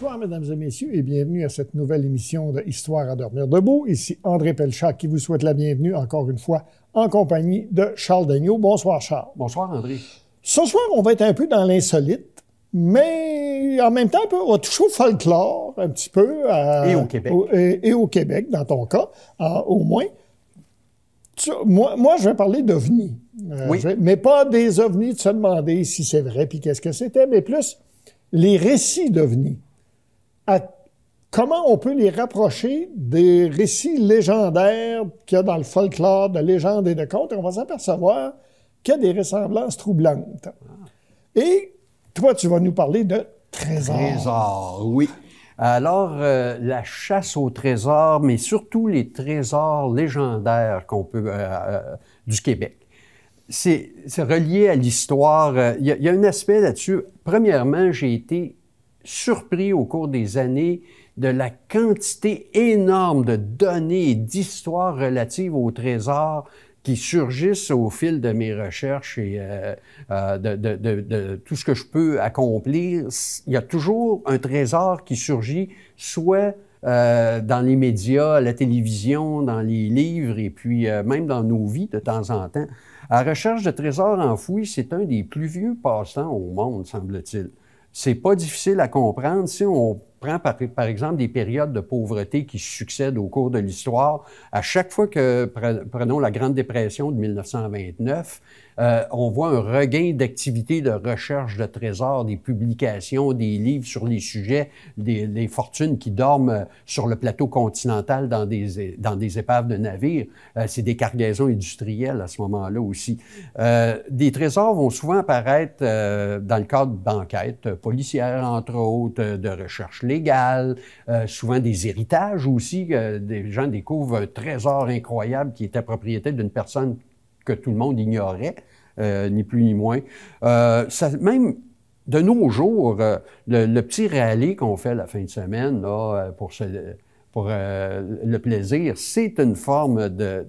Bonsoir, mesdames et messieurs, et bienvenue à cette nouvelle émission de Histoire à dormir debout. Ici André Pelchat qui vous souhaite la bienvenue encore une fois en compagnie de Charles Daigneault. Bonsoir, Charles. Bonsoir, André. Ce soir, on va être un peu dans l'insolite, mais en même temps, on va toucher au folklore un petit peu. Euh, et au Québec. et, au Québec, dans ton cas, euh, au moins. moi, moi, je vais parler d'ovnis. Euh, oui. Mais pas des ovnis de se demander si c'est vrai puis qu'est-ce que c'était, mais plus les récits d'ovnis comment on peut les rapprocher des récits légendaires qu'il y a dans le folklore, de légendes et de contes, et on va s'apercevoir qu'il y a des ressemblances troublantes. Ah. Et toi, tu vas nous parler de trésors. Trésors, oui. Alors, euh, la chasse aux trésors, mais surtout les trésors légendaires qu'on peut, euh, euh, du Québec. C'est relié à l'histoire. Il y, y, a un aspect là-dessus. Premièrement, j'ai été surpris au cours des années de la quantité énorme de données et d'histoires relatives au trésor qui surgissent au fil de mes recherches et euh, euh, de, tout ce que je peux accomplir. Il y a toujours un trésor qui surgit, soit euh, dans les médias, la télévision, dans les livres et puis même dans nos vies de temps en temps. La recherche de trésors enfouis, c'est un des plus vieux passe-temps au monde, semble-t-il. C'est pas difficile à comprendre si on prend par, exemple des périodes de pauvreté qui succèdent au cours de l'histoire, à chaque fois que prenons la Grande Dépression de 1929, euh, on voit un regain d'activité de recherche de trésors, des publications, des livres sur les sujets, des, fortunes qui dorment euh, sur le plateau continental dans des, dans des épaves de navires. Euh, c'est des cargaisons industrielles à ce moment-là aussi. des trésors vont souvent apparaître dans le cadre d'enquêtes policières, entre autres, de recherche légal, euh, souvent des héritages aussi. Euh, des gens découvrent un trésor incroyable qui était propriété d'une personne que tout le monde ignorait, euh, ni plus ni moins. Ça, même de nos jours, le, petit rallye qu'on fait la fin de semaine là, pour se pour euh, le plaisir, c'est une forme de,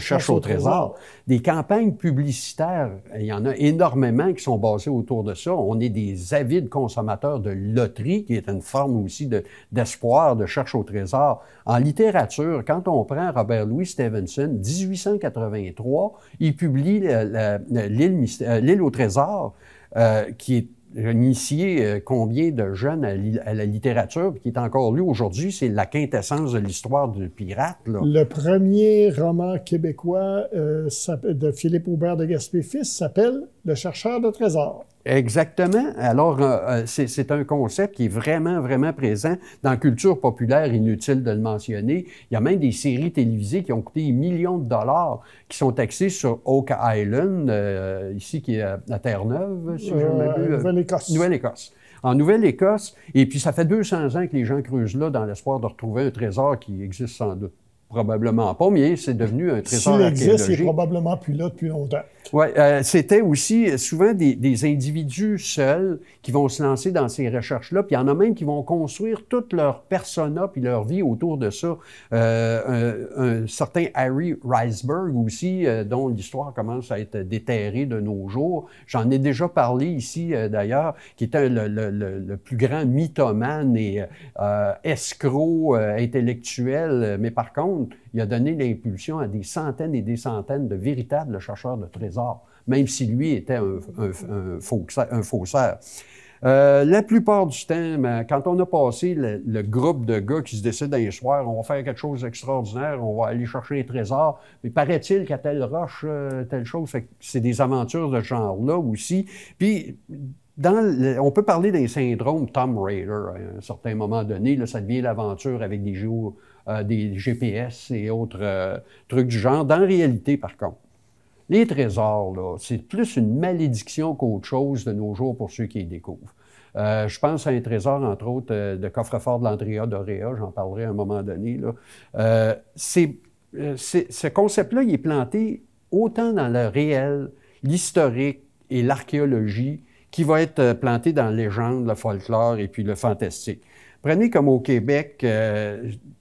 cherche au trésor. Des campagnes publicitaires, il y en a énormément qui sont basées autour de ça. On est des avides consommateurs de loterie, qui est une forme aussi d'espoir, de, cherche au trésor. En littérature, quand on prend Robert Louis Stevenson, 1883, il publie euh, euh, L'île au trésor, qui est initié euh, combien de jeunes à, la littérature, qui est encore lu aujourd'hui, c'est la quintessence de l'histoire du pirate. Le premier roman québécois euh, de Philippe Aubert de Gaspé-Fils s'appelle Le chercheur de trésors. Exactement. Alors, euh, euh, c'est un concept qui est vraiment, vraiment présent dans la culture populaire, inutile de le mentionner. Il y a même des séries télévisées qui ont coûté des millions de dollars, qui sont taxées sur Oak Island, euh, ici qui est à, Terre-Neuve, si je Nouvelle-Écosse. Nouvelle-Écosse en Nouvelle-Écosse. Et puis, ça fait 200 ans que les gens creusent là dans l'espoir de retrouver un trésor qui existe sans doute. Probablement pas, mais c'est devenu un trésor S'il existe, il est probablement plus là depuis longtemps. Oui, euh, c'était aussi euh, souvent des, individus seuls qui vont se lancer dans ces recherches-là, puis il y en a même qui vont construire toute leur persona puis leur vie autour de ça. Euh, un, certain Harry Riceberg aussi, dont l'histoire commence à être déterrée de nos jours. J'en ai déjà parlé ici d'ailleurs, qui était le, le, plus grand mythomane et escroc intellectuel, mais par contre, il a donné l'impulsion à des centaines et des centaines de véritables chercheurs de trésors même si lui était un, un, un, faussaire. Euh, la plupart du temps, ben, quand on a passé le, groupe de gars qui se décident d'un soir, on va faire quelque chose d'extraordinaire, on va aller chercher un trésor, mais paraît-il qu'à telle roche, euh, telle chose, c'est des aventures de ce genre-là aussi. Puis, dans on peut parler d'un syndrome Tom Raider à un certain moment donné, ça devient l'aventure avec des, euh, des GPS et autres trucs du genre. Dans la réalité, par contre, les trésors, c'est plus une malédiction qu'autre chose de nos jours pour ceux qui les découvrent. Euh, je pense à un trésor, entre autres, euh, de coffre-fort de l'Andrea d'Oréa, j'en parlerai à un moment donné. Là. Euh, c'est, ce concept-là, il est planté autant dans le réel, l'historique et l'archéologie, qui va être planté dans la légende, le folklore et puis le fantastique. Prenez comme au Québec,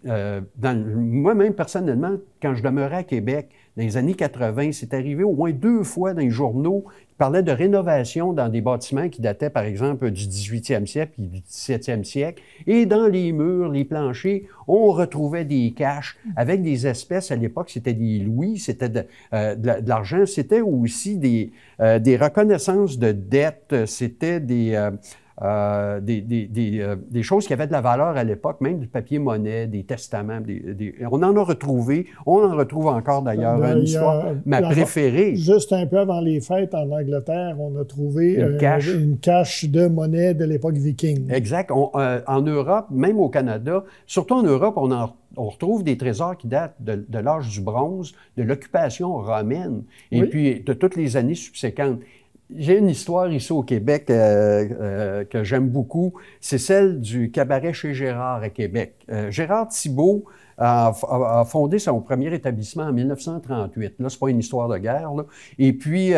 moi-même personnellement, quand je demeurais à Québec, dans les années 80, c'est arrivé au moins deux fois dans les journaux qui parlaient de rénovation dans des bâtiments qui dataient, par exemple, du 18e siècle et du 17e siècle. Et dans les murs, les planchers, on retrouvait des caches avec des espèces. À l'époque, c'était des louis, c'était de, euh, l'argent, c'était aussi des, euh, des reconnaissances de dettes, c'était des... Euh, euh, euh, des, choses qui avaient de la valeur à l'époque, même du papier-monnaie, des testaments. on en a retrouvé, on en retrouve encore d'ailleurs une ben, histoire, ma préférée. Juste un peu avant les fêtes en Angleterre, on a trouvé une, euh, cache. de monnaie de l'époque viking. Exact. en Europe, même au Canada, surtout en Europe, on on retrouve des trésors qui datent de, l'âge du bronze, de l'occupation romaine, et puis de toutes les années subséquentes. J'ai une histoire ici au Québec euh, euh, que j'aime beaucoup. C'est celle du cabaret chez Gérard à Québec. Euh, Gérard Thibault a, fondé son premier établissement en 1938. Là, c'est pas une histoire de guerre. Et puis,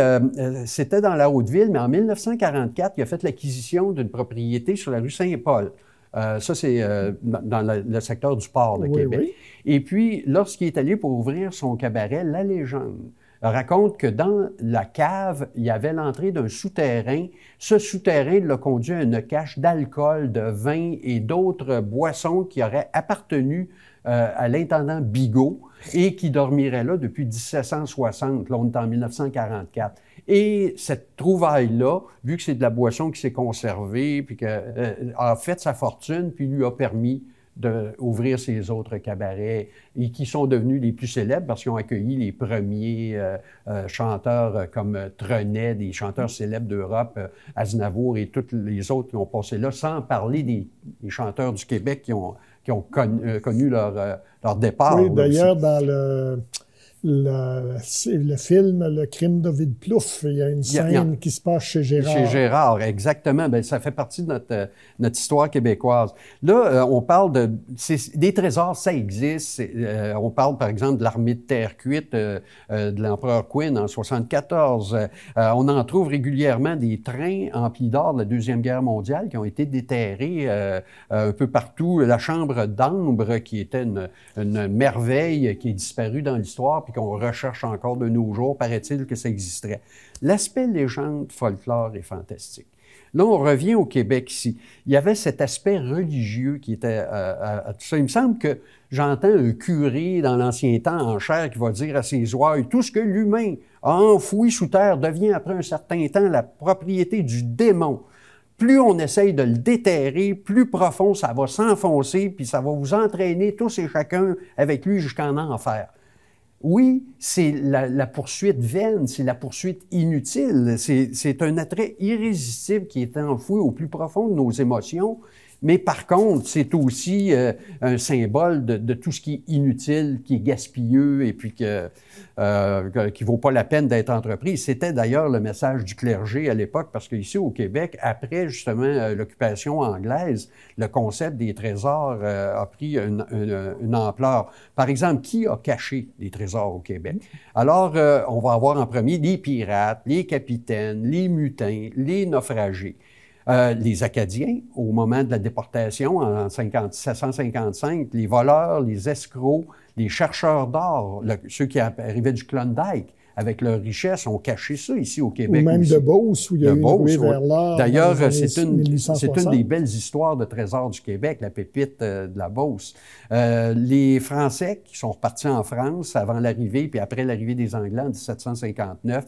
c'était dans la Haute-Ville, mais en 1944, il a fait l'acquisition d'une propriété sur la rue Saint-Paul. ça, c'est dans le, secteur du port de Québec. Et puis, lorsqu'il est allé pour ouvrir son cabaret, La Légende, raconte que dans la cave, il y avait l'entrée d'un souterrain. Ce souterrain l'a conduit à une cache d'alcool, de vin et d'autres boissons qui auraient appartenu euh, à l'intendant Bigot et qui dormirait là depuis 1760. Là, on est en 1944. Et cette trouvaille-là, vu que c'est de la boisson qui s'est conservée, puis que, euh, a fait sa fortune, puis lui a permis d'ouvrir ces autres cabarets et qui sont devenus les plus célèbres parce qu'ils ont accueilli les premiers euh, euh, chanteurs euh, comme Trenet, des chanteurs célèbres d'Europe, Aznavour et tous les autres qui ont passé là, sans parler des, chanteurs du Québec qui ont, qui ont connu, connu leur, leur départ. Oui, d'ailleurs, dans le le, le, film Le crime d'Ovid Plouf. Il y a une scène qui se passe chez Gérard. Chez Gérard, exactement. Ben, ça fait partie de notre, euh, notre histoire québécoise. Là, euh, on parle de. Des trésors, ça existe. Euh, on parle, par exemple, de l'armée de terre cuite de l'empereur Quinn en 74. on en trouve régulièrement des trains emplis d'or de la Deuxième Guerre mondiale qui ont été déterrés un peu partout. La chambre d'ambre, qui était une, une merveille qui est disparue dans l'histoire qu'on recherche encore de nos jours, paraît-il que ça existerait. L'aspect légende, folklore est fantastique. Là, on revient au Québec ici. Il y avait cet aspect religieux qui était euh, euh, à, tout ça. Il me semble que j'entends un curé dans l'ancien temps en chair qui va dire à ses oies « tout ce que l'humain a enfoui sous terre devient après un certain temps la propriété du démon. Plus on essaye de le déterrer, plus profond ça va s'enfoncer, puis ça va vous entraîner tous et chacun avec lui jusqu'en enfer. Oui, c'est la, poursuite vaine, c'est la poursuite inutile, c'est un attrait irrésistible qui est enfoui au plus profond de nos émotions mais par contre, c'est aussi euh, un symbole de, tout ce qui est inutile, qui est gaspilleux et puis euh, qui ne vaut pas la peine d'être entrepris. C'était d'ailleurs le message du clergé à l'époque, parce qu'ici au Québec, après justement euh, l'occupation anglaise, le concept des trésors a pris une, ampleur. Par exemple, qui a caché des trésors au Québec? Alors, on va avoir en premier les pirates, les capitaines, les mutins, les naufragés. Euh, les Acadiens, au moment de la déportation en 1755, les voleurs, les escrocs, les chercheurs d'or, ceux qui arrivaient du Klondike, avec leurs richesses, ont caché ça ici au Québec. Ou même de Beauce, où il y a eu vers l'or. D'ailleurs, c'est une, une, des belles histoires de trésors du Québec, la pépite euh, de la Beauce. Euh, les Français qui sont repartis en France avant l'arrivée, puis après l'arrivée des Anglais en 1759,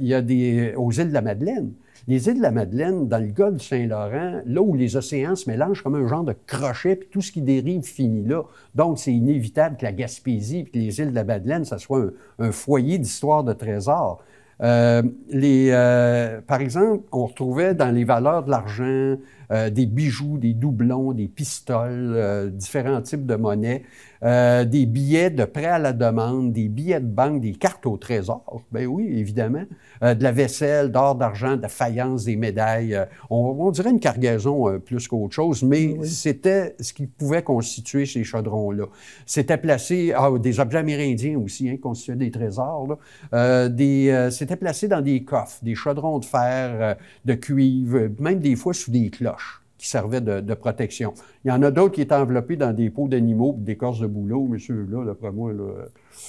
il y a des, aux îles de la Madeleine, les îles de la Madeleine, dans le golfe Saint-Laurent, là où les océans se mélangent comme un genre de crochet, puis tout ce qui dérive finit là. Donc, c'est inévitable que la Gaspésie et les îles de la Madeleine, ça soit un, foyer d'histoire de trésors. Euh, les, euh, par exemple, on retrouvait dans les valeurs de l'argent, euh, des bijoux, des doublons, des pistoles, euh, différents types de monnaies, euh, des billets de prêt à la demande, des billets de banque, des cartes au trésor, ben oui, évidemment, de la vaisselle, d'or, d'argent, de faïence, des médailles. On, dirait une cargaison plus qu'autre chose, mais c'était ce qui pouvait constituer ces chaudrons-là. C'était placé, ah, des objets amérindiens aussi, hein, constituaient des trésors, c'était placé dans des coffres, des chaudrons de fer, de cuivre, même des fois sous des cloches qui servait de, protection. Il y en a d'autres qui étaient enveloppés dans des pots d'animaux des corses de boulot, mais ceux-là, d'après moi, là,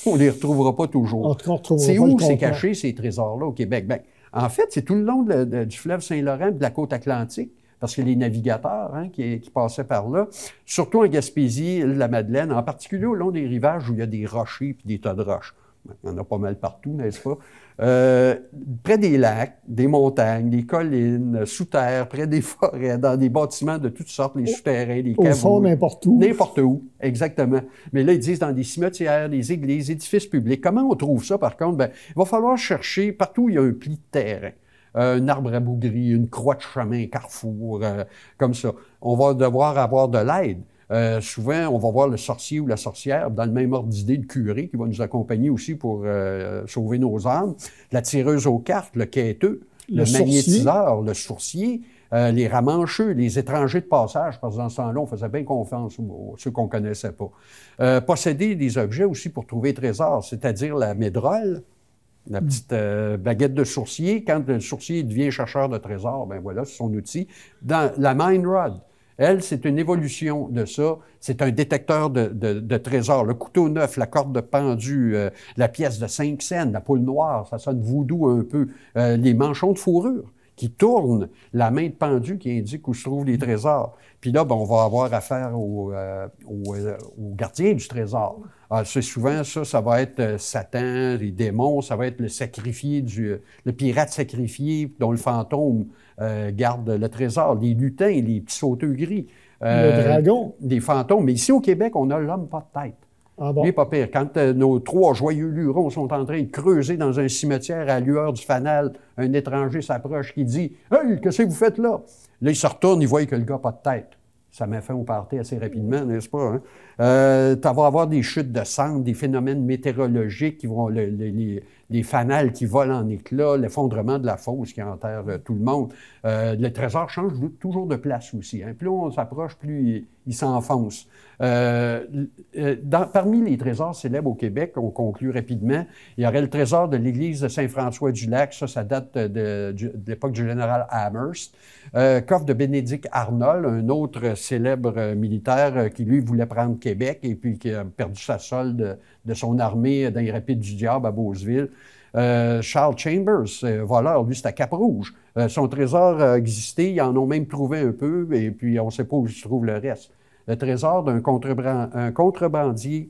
on ne les retrouvera pas toujours. C'est où c'est caché ces trésors-là au Québec? Ben, en fait, c'est tout le long du fleuve Saint-Laurent de la côte atlantique, parce que les navigateurs hein, qui, qui, passaient par là, surtout en Gaspésie, la Madeleine, en particulier au long des rivages où il y a des rochers et des tas de roches. Il y en a pas mal partout, n'est-ce pas? Euh, près des lacs, des montagnes, des collines, sous terre, près des forêts, dans des bâtiments de toutes sortes, les souterrains, les caves. Au fond, n'importe où. N'importe où, exactement. Mais là, ils disent dans des cimetières, des églises, édifices publics. Comment on trouve ça, par contre? Ben, il va falloir chercher partout où il y a un pli de terrain euh, un arbre à bougris, une croix de chemin, un carrefour, euh, comme ça. On va devoir avoir de l'aide. Euh, souvent, on va voir le sorcier ou la sorcière dans le même ordre d'idée, de curé qui va nous accompagner aussi pour euh, sauver nos âmes, la tireuse aux cartes, le quêteux, le, magnétiseur, le sourcier. Euh, les ramancheux, les étrangers de passage, parce que dans ce temps faisait bien confiance aux, ceux qu'on connaissait pas. posséder des objets aussi pour trouver trésors, c'est-à-dire la médrole, la mm. petite baguette de sourcier. Quand le sourcier devient chercheur de trésors, ben voilà, c'est son outil. Dans la mine rod, elle, c'est une évolution de ça. C'est un détecteur de, trésors. Le couteau neuf, la corde de pendu, euh, la pièce de cinq scènes, la poule noire, ça sonne voodoo un peu, euh, les manchons de fourrure qui tournent, la main de pendu qui indique où se trouvent les trésors. Puis là, ben, on va avoir affaire au, euh, au, gardien du trésor. Ah, c'est souvent ça, ça va être Satan, les démons, ça va être le sacrifié du, le pirate sacrifié dont le fantôme euh, garde le trésor, les lutins, les petits sauteux gris. le euh, dragon. Des fantômes. Mais ici au Québec, on a l'homme pas de tête. Ah Mais pas pire. Quand euh, nos trois joyeux lurons sont en train de creuser dans un cimetière à lueur du fanal, un étranger s'approche qui dit Hey, qu'est-ce que vous faites là Là, il se retourne, il voit que le gars pas de tête. Ça m'a fait au assez rapidement, n'est-ce pas? Hein? Euh, tu vas avoir des chutes de cendres, des phénomènes météorologiques qui vont, les, fanales qui volent en éclats, l'effondrement de la fosse qui enterre euh, tout le monde. Euh, les trésors changent toujours de place aussi. Hein. Plus on s'approche, plus il, s'enfoncent. s'enfonce. Euh, parmi les trésors célèbres au Québec, on conclut rapidement, il y aurait le trésor de l'église de Saint-François-du-Lac, ça, ça date de, l'époque du général Amherst. Euh, coffre de Bénédicte Arnold, un autre célèbre militaire qui, lui, voulait prendre Québec et puis qui a perdu sa solde de, son armée dans les rapides du diable à Beauceville. Euh, Charles Chambers, euh, voleur, lui, c'est à Cap-Rouge. Euh, son trésor a existé, ils en ont même trouvé un peu, et puis on ne sait pas où se trouve le reste. Le trésor d'un contrebandier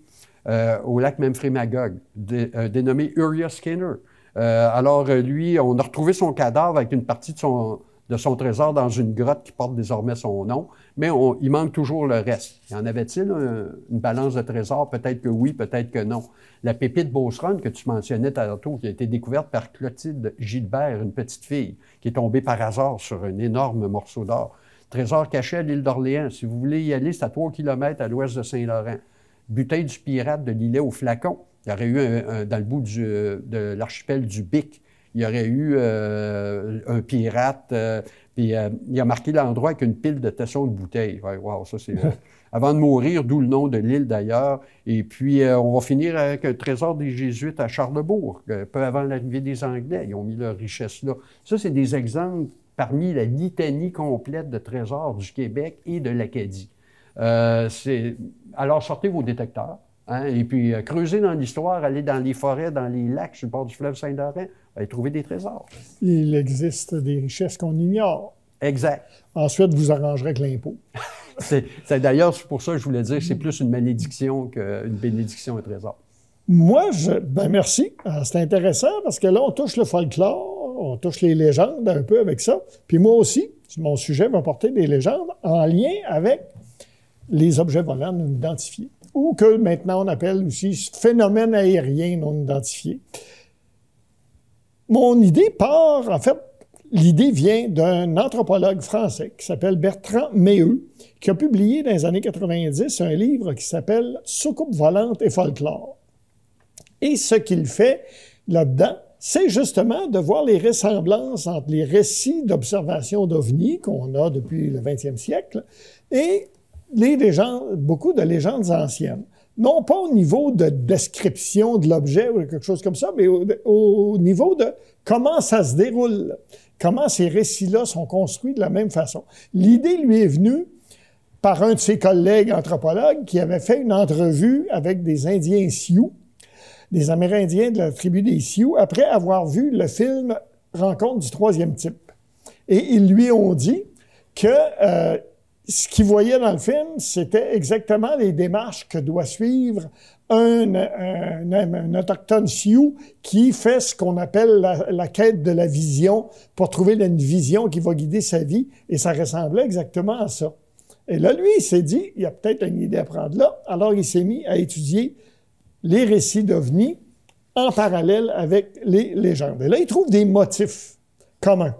au lac Memphremagog, dénommé Uriah Skinner. alors, lui, on a retrouvé son cadavre avec une partie de son, de son trésor dans une grotte qui porte désormais son nom, mais il manque toujours le reste. Y en avait-il euh, une balance de trésor Peut-être que oui, peut-être que non. La pépite Beauceron que tu mentionnais tantôt, qui a été découverte par Clotilde Gilbert, une petite fille, qui est tombée par hasard sur un énorme morceau d'or. Trésor caché à l'île d'Orléans. Si vous voulez y aller, c'est à 3 km à l'ouest de Saint-Laurent. Butin du pirate de l'îlet au flacon. Il y aurait eu dans le bout euh, de l'archipel du Bic il y aurait eu euh, un pirate, euh, puis euh, il a marqué l'endroit avec une pile de tessons de bouteilles. ça c'est. avant de mourir, d'où le nom de l'île d'ailleurs. Et puis, on va finir avec un trésor des Jésuites à Charlebourg, peu avant l'arrivée des Anglais. Ils ont mis leur richesse là. Ça, c'est des exemples parmi la litanie complète de trésors du Québec et de l'Acadie. alors, sortez vos détecteurs. Hein? Et puis, euh, creuser dans l'histoire, aller dans les forêts, dans les lacs sur le bord du fleuve Saint-Laurent, aller trouver des trésors. Il existe des richesses qu'on ignore. Exact. Ensuite, vous arrangerez avec l'impôt. c'est d'ailleurs pour ça que je voulais dire que c'est plus une malédiction qu'une bénédiction, un trésor. Moi, je, ben merci. Euh, c'est intéressant parce que là, on touche le folklore, on touche les légendes un peu avec ça. Puis moi aussi, mon sujet va porter des légendes en lien avec les objets volants non identifiés ou que maintenant on appelle aussi phénomène aérien non identifié. Mon idée part, en fait, l'idée vient d'un anthropologue français qui s'appelle Bertrand Méheux, qui a publié dans les années 90 un livre qui s'appelle Soucoupe volante et folklore. Et ce qu'il fait là-dedans, c'est justement de voir les ressemblances entre les récits d'observation d'ovnis qu'on a depuis le 20e siècle et les légendes, beaucoup de légendes anciennes, non pas au niveau de description de l'objet ou quelque chose comme ça, mais au, niveau de comment ça se déroule, comment ces récits-là sont construits de la même façon. L'idée lui est venue par un de ses collègues anthropologues qui avait fait une entrevue avec des Indiens Sioux, des Amérindiens de la tribu des Sioux, après avoir vu le film Rencontre du troisième type. Et ils lui ont dit que euh, ce qu'il voyait dans le film, c'était exactement les démarches que doit suivre un, autochtone Sioux qui fait ce qu'on appelle la, quête de la vision pour trouver une vision qui va guider sa vie. Et ça ressemblait exactement à ça. Et là, lui, il s'est dit, il y a peut-être une idée à prendre là. Alors, il s'est mis à étudier les récits d'OVNI en parallèle avec les légendes. Et là, il trouve des motifs communs.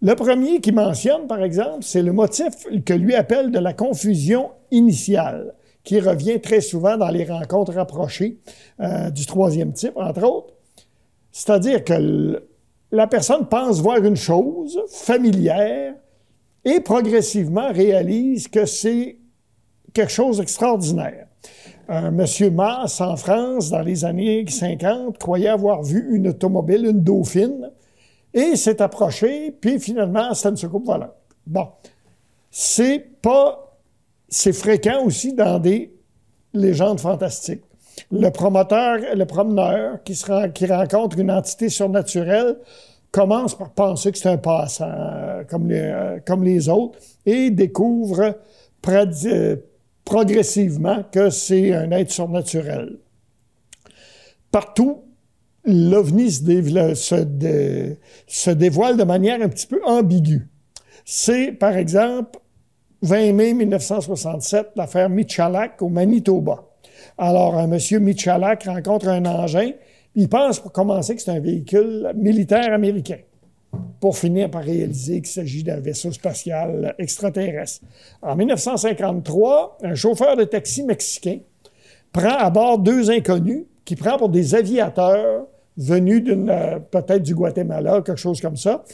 Le premier qui mentionne, par exemple, c'est le motif que lui appelle de la confusion initiale, qui revient très souvent dans les rencontres rapprochées euh, du troisième type, entre autres. C'est-à-dire que la personne pense voir une chose familière et progressivement réalise que c'est quelque chose d'extraordinaire. Un euh, monsieur Mars en France, dans les années 50, croyait avoir vu une automobile, une dauphine, et s'est approché, puis finalement, ça se coupe pas là. Bon. C'est pas. C'est fréquent aussi dans des légendes fantastiques. Le promoteur, le promeneur qui, se qui rencontre une entité surnaturelle commence par penser que c'est un passant euh, comme, les, euh, comme les autres et découvre euh, progressivement que c'est un être surnaturel. Partout, l'OVNI se, dévoile de manière un petit peu ambiguë. C'est, par exemple, 20 mai 1967, l'affaire Michalak au Manitoba. Alors, un monsieur Michalak rencontre un engin. Il pense pour commencer que c'est un véhicule militaire américain pour finir par réaliser qu'il s'agit d'un vaisseau spatial extraterrestre. En 1953, un chauffeur de taxi mexicain prend à bord deux inconnus qui prend pour des aviateurs venu d'une, euh, peut-être du Guatemala, quelque chose comme ça.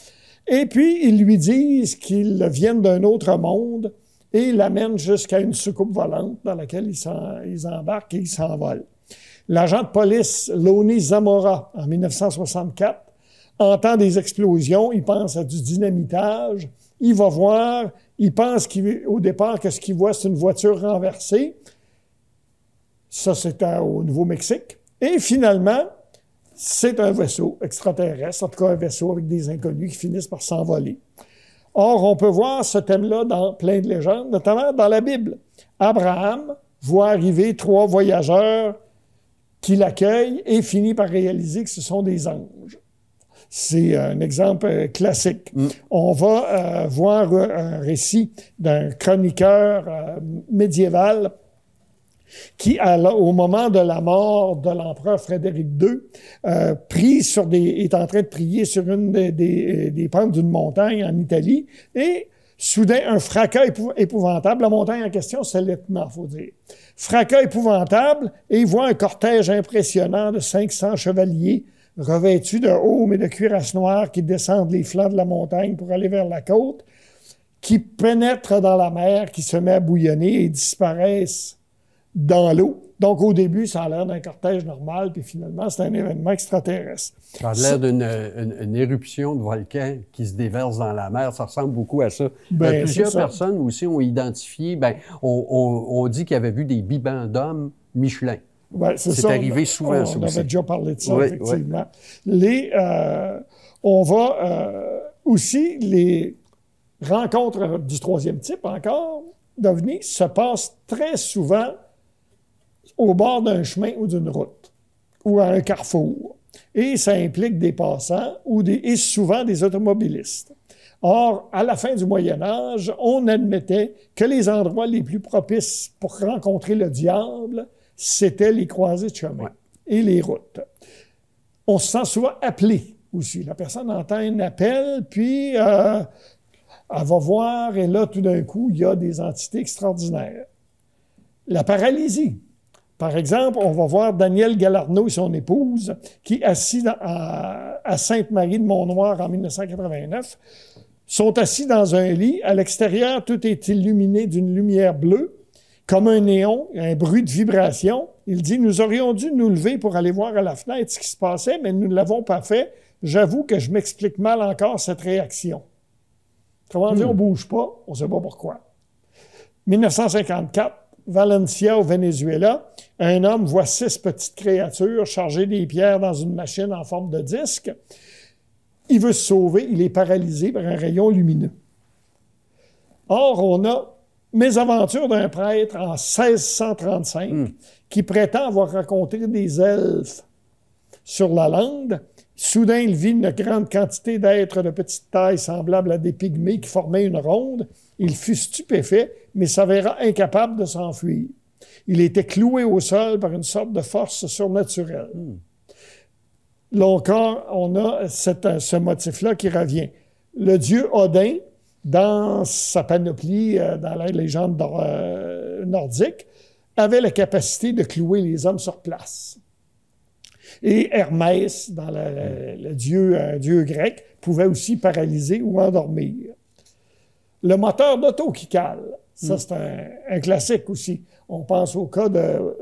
Et puis, ils lui disent qu'ils viennent d'un autre monde et l'amènent jusqu'à une soucoupe volante dans laquelle ils, ils embarquent et ils s'envolent. L'agent de police Loni Zamora, en 1964, entend des explosions, il pense à du dynamitage, il va voir, il pense qu'au au départ que ce qu'il voit, c'est une voiture renversée. Ça, c'était euh, au Nouveau-Mexique. Et finalement, c'est un vaisseau extraterrestre, en tout cas un vaisseau avec des inconnus qui finissent par s'envoler. Or, on peut voir ce thème-là dans plein de légendes, notamment dans la Bible. Abraham voit arriver trois voyageurs qui l'accueillent et finit par réaliser que ce sont des anges. C'est un exemple euh, classique. Mm. On va euh, voir euh, un récit d'un chroniqueur médiéval qui, au moment de la mort de l'empereur Frédéric euh, II, est en train de prier sur une euh, des, pentes d'une montagne en Italie et Soudain, un fracas épouvantable. La montagne en question, c'est l'Etna, faut dire. Fracas épouvantable, et il voit un cortège impressionnant de 500 chevaliers revêtus de haume et de cuirasses noires qui descendent les flancs de la montagne pour aller vers la côte, qui pénètrent dans la mer, qui se met à bouillonner et disparaissent dans l'eau. Donc, au début, ça a l'air d'un cortège normal, puis finalement, c'est un événement extraterrestre. Ça a l'air d'une une, éruption de volcan qui se déverse dans la mer. Ça ressemble beaucoup à ça. Ben, plusieurs personnes aussi ont identifié, ben, on, on, on, dit qu'ils avaient vu des bibans d'hommes Michelin. c'est arrivé souvent, on, ça aussi. On avait déjà parlé de ça, effectivement. Les, euh, on va euh, aussi, les rencontres du troisième type encore, d'OVNI, se passent très souvent au bord d'un chemin ou d'une route ou à un carrefour. Et ça implique des passants ou des, et souvent des automobilistes. Or, à la fin du Moyen Âge, on admettait que les endroits les plus propices pour rencontrer le diable, c'était les croisées de chemin et les routes. On se sent souvent appelé aussi. La personne entend un appel, puis euh, elle va voir, et là, tout d'un coup, il y a des entités extraordinaires. La paralysie, par exemple, on va voir Daniel Galarneau et son épouse, qui, assis à, Sainte-Marie de mont noir en 1989, sont assis dans un lit. À l'extérieur, tout est illuminé d'une lumière bleue, comme un néon, un bruit de vibration. Il dit, nous aurions dû nous lever pour aller voir à la fenêtre ce qui se passait, mais nous ne l'avons pas fait. J'avoue que je m'explique mal encore cette réaction. Comment dire? Hmm. on ne bouge pas, on ne sait pas pourquoi. 1954, Valencia au Venezuela, un homme voit six petites créatures charger des pierres dans une machine en forme de disque. Il veut se sauver, il est paralysé par un rayon lumineux. Or, on a Mésaventure d'un prêtre en 1635 hmm. qui prétend avoir rencontré des elfes sur la lande. Soudain, il vit une grande quantité d'êtres de petite taille semblables à des pygmées qui formaient une ronde. Il fut stupéfait mais s'avéra incapable de s'enfuir. Il était cloué au sol par une sorte de force surnaturelle. Hmm. Là encore, on a ce motif-là qui revient. Le dieu Odin, dans sa panoplie, euh, dans la légende euh, nordique, avait la capacité de clouer les hommes sur place. Et Hermès, dans hmm. le dieu, euh, dieu grec, pouvait aussi paralyser ou endormir. Le moteur d'auto qui cale ça, mm. c'est un, classique aussi. On pense au cas de,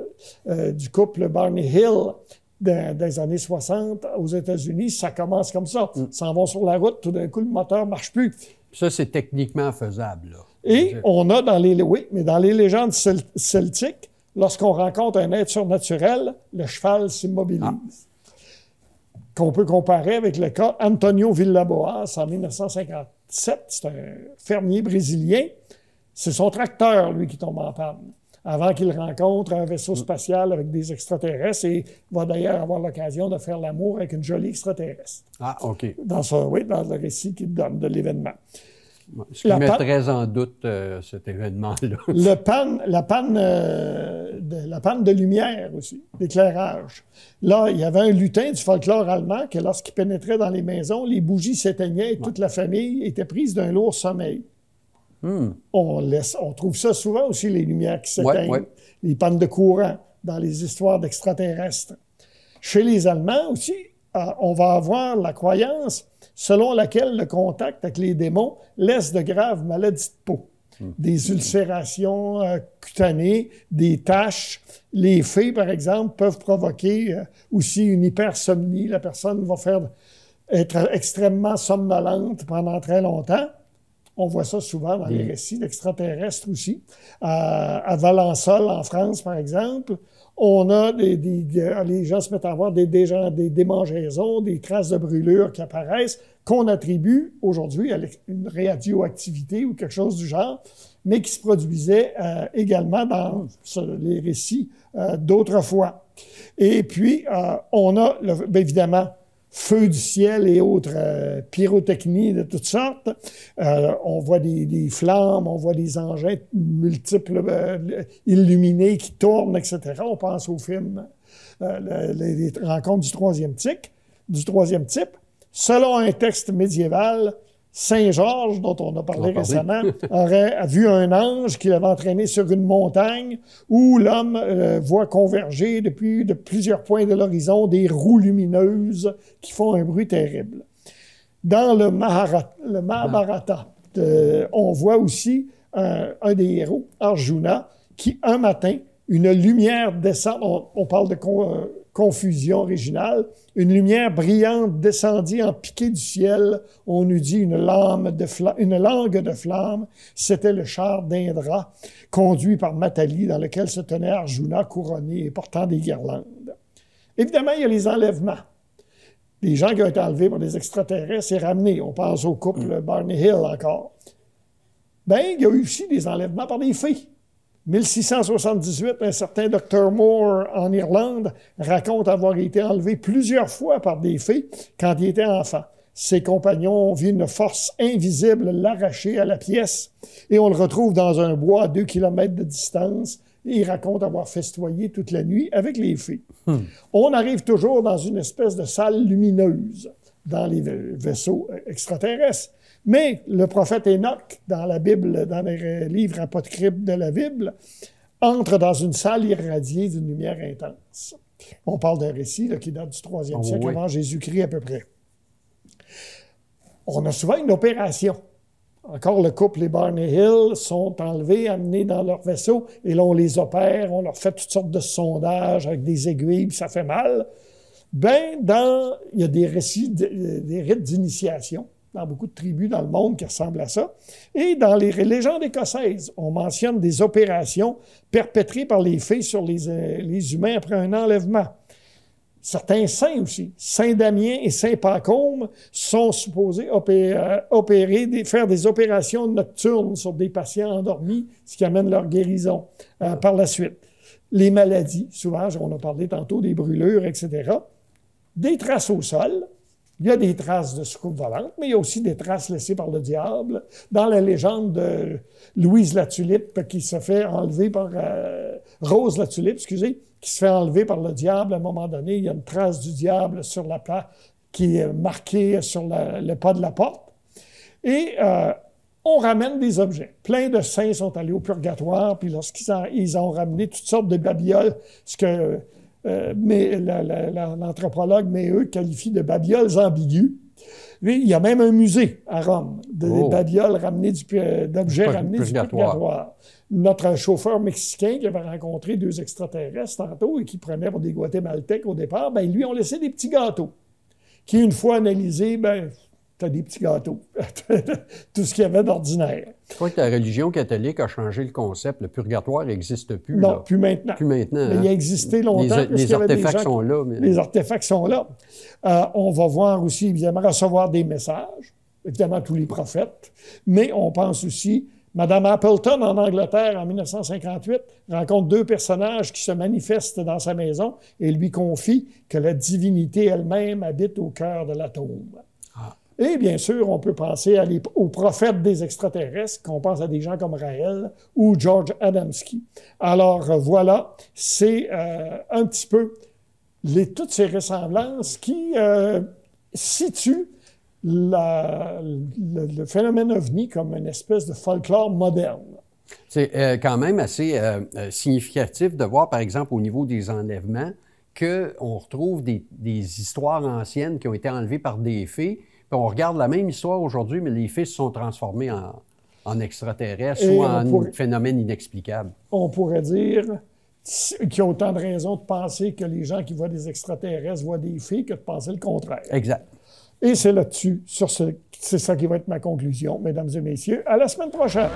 euh, du couple Barney Hill des années 60 aux États-Unis. Ça commence comme ça. Ça mm. s'en vont sur la route, tout d'un coup, le moteur ne marche plus. Ça, c'est techniquement faisable. Et on a dans les, mais dans les légendes celtiques, lorsqu'on rencontre un être surnaturel, le cheval s'immobilise. Ah. Qu'on peut comparer avec le cas Antonio Villaboas en 1957. C'est un fermier brésilien c'est son tracteur, lui, qui tombe en panne avant qu'il rencontre un vaisseau mm. spatial avec des extraterrestres et va d'ailleurs avoir l'occasion de faire l'amour avec une jolie extraterrestre. Ah, OK. Dans, son, oui, dans le récit qu'il donne de l'événement. Ce qui en doute euh, cet événement-là. la, panne, euh, de, la panne de lumière aussi, d'éclairage. Là, il y avait un lutin du folklore allemand que lorsqu'il pénétrait dans les maisons, les bougies s'éteignaient et toute la famille était prise d'un lourd sommeil. Hmm. On trouve ça souvent aussi, les lumières qui s'éteignent, les pannes de courant dans les histoires d'extraterrestres. Chez les Allemands aussi, euh, on va avoir la croyance selon laquelle le contact avec les démons laisse de graves maladies de peau. Hmm. Des ulcérations euh, cutanées, des taches. Les fées, par exemple, peuvent provoquer euh, aussi une hypersomnie. La personne va faire être extrêmement somnolente pendant très longtemps. On voit ça souvent dans les récits d'extraterrestres aussi. Euh, à Valençol, en France, par exemple, on a des, les gens se mettent à avoir des, des, des démangeaisons, des traces de brûlures qui apparaissent, qu'on attribue aujourd'hui à une radioactivité ou quelque chose du genre, mais qui se produisait euh, également dans les récits euh, d'autrefois. Et puis, on a, ben, évidemment, feux du ciel et autres euh, pyrotechnies de toutes sortes. Euh, on voit des, flammes, on voit des engins multiples euh, illuminés qui tournent, etc. On pense au film les, rencontres du troisième type, du troisième type. Selon un texte médiéval, Saint-Georges, dont on a parlé récemment, aurait vu un ange qui l'avait entraîné sur une montagne où l'homme euh, voit converger depuis de plusieurs points de l'horizon des roues lumineuses qui font un bruit terrible. Dans le, Mahabharata, on voit aussi un, des héros, Arjuna, qui un matin, une lumière descend, on, parle de... Euh, confusion originale, une lumière brillante descendit en piqué du ciel. On eût dit une, lame de une langue de flamme. C'était le char d'Indra, conduit par Matali, dans lequel se tenait Arjuna couronné et portant des guirlandes. Évidemment, il y a les enlèvements. Des gens qui ont été enlevés par des extraterrestres et ramenés. On pense au couple Barney Hill encore. Bien, il y a eu aussi des enlèvements par des fées. 1678, un certain Dr. Moore en Irlande raconte avoir été enlevé plusieurs fois par des fées quand il était enfant. Ses compagnons ont vu une force invisible l'arracher à la pièce et on le retrouve dans un bois à deux kilomètres de distance et il raconte avoir festoyé toute la nuit avec les fées. Hmm. On arrive toujours dans une espèce de salle lumineuse dans les vaisseaux euh, extraterrestres. Mais le prophète Enoch, dans la Bible, dans les livres apocryphes de la Bible, entre dans une salle irradiée d'une lumière intense. On parle d'un récit qui date du 3 siècle avant Jésus-Christ à peu près. On a souvent une opération. Encore le couple, les Barney Hill, sont enlevés, amenés dans leur vaisseau, et là, on les opère, on leur fait toutes sortes de sondages avec des aiguilles, ça fait mal. Ben, dans, il y a des récits, des rites d'initiation dans beaucoup de tribus dans le monde qui ressemblent à ça. Et dans les légendes écossaises, on mentionne des opérations perpétrées par les fées sur euh, les, humains après un enlèvement. Certains saints aussi, Saint Damien et Saint Pacôme, sont supposés euh, opérer, faire des opérations nocturnes sur des patients endormis, ce qui amène leur guérison euh, par la suite. Les maladies, souvent, on a parlé tantôt des brûlures, etc. Des traces au sol, il y a des traces de soucoupe volante, mais il y a aussi des traces laissées par le diable. Dans la légende de Louise la Tulipe qui se fait enlever par euh, Rose la Tulipe, excusez, qui se fait enlever par le diable à un moment donné, il y a une trace du diable sur la plaque qui est marquée sur le pas de la porte. Et euh, on ramène des objets. Plein de saints sont allés au purgatoire, puis lorsqu'ils ont, ils ont ramené toutes sortes de babioles, ce que euh, mais l'anthropologue la, qualifie de babioles ambiguës. il y a même un musée à Rome de oh. babioles ramenées euh, d'objets ramenés du purgatoire. Notre chauffeur mexicain qui avait rencontré deux extraterrestres tantôt et qui prenait pour des Guatémaltèques au départ, ben lui, on laissé des petits gâteaux qui, une fois analysés, ben, as des petits gâteaux. Tout ce qu'il y avait d'ordinaire. Je crois que la religion catholique a changé le concept. Le purgatoire n'existe plus. Non, plus maintenant. Plus maintenant. Mais il a hein. existé longtemps. Les, les artefacts sont là. Les artefacts sont là. on va voir aussi, évidemment, recevoir des messages. Évidemment, tous les prophètes. Mais on pense aussi, Madame Appleton, en Angleterre, en 1958, rencontre deux personnages qui se manifestent dans sa maison et lui confie que la divinité elle-même habite au cœur de la tombe. Et bien sûr, on peut penser aux prophètes des extraterrestres, qu'on pense à des gens comme Raël ou George Adamski. Alors euh, voilà, c'est euh, un petit peu toutes ces ressemblances qui euh, situent le, phénomène ovni comme une espèce de folklore moderne. C'est quand même assez significatif de voir, par exemple, au niveau des enlèvements, qu'on retrouve des, des histoires anciennes qui ont été enlevées par des fées on regarde la même histoire aujourd'hui, mais les se sont transformés en, extraterrestres ou en phénomènes phénomène inexplicable. On pourrait dire y ont autant de raisons de penser que les gens qui voient des extraterrestres voient des filles que de penser le contraire. Exact. Et c'est là-dessus, sur c'est ça qui va être ma conclusion, mesdames et messieurs. À la semaine prochaine.